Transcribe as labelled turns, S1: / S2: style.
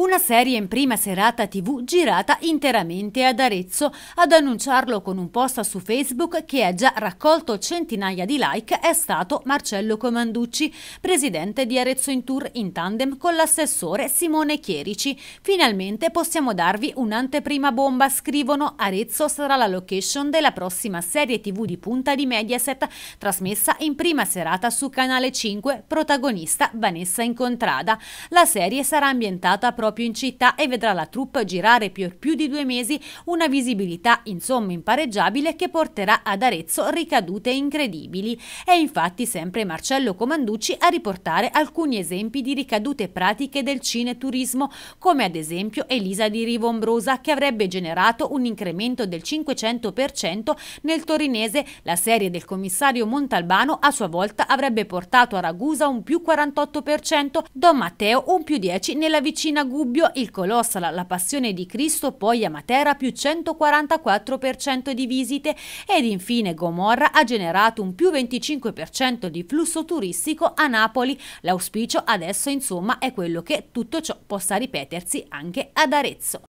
S1: Una serie in prima serata tv girata interamente ad Arezzo. Ad annunciarlo con un post su Facebook che ha già raccolto centinaia di like è stato Marcello Comanducci, presidente di Arezzo in Tour in tandem con l'assessore Simone Chierici. Finalmente possiamo darvi un'anteprima bomba, scrivono Arezzo sarà la location della prossima serie tv di punta di Mediaset, trasmessa in prima serata su Canale 5, protagonista Vanessa Incontrada. La serie sarà ambientata proprio proprio in città e vedrà la troupe girare per più di due mesi una visibilità insomma impareggiabile che porterà ad Arezzo ricadute incredibili. È infatti sempre Marcello Comanducci a riportare alcuni esempi di ricadute pratiche del cineturismo, come ad esempio Elisa di Rivombrosa che avrebbe generato un incremento del 500% nel torinese. La serie del commissario Montalbano a sua volta avrebbe portato a Ragusa un più 48%, Don Matteo un più 10 nella vicina Gusa Gubbio il Colossal La Passione di Cristo, poi a Matera più 144% di visite ed infine Gomorra ha generato un più 25% di flusso turistico a Napoli. L'auspicio adesso insomma è quello che tutto ciò possa ripetersi anche ad Arezzo.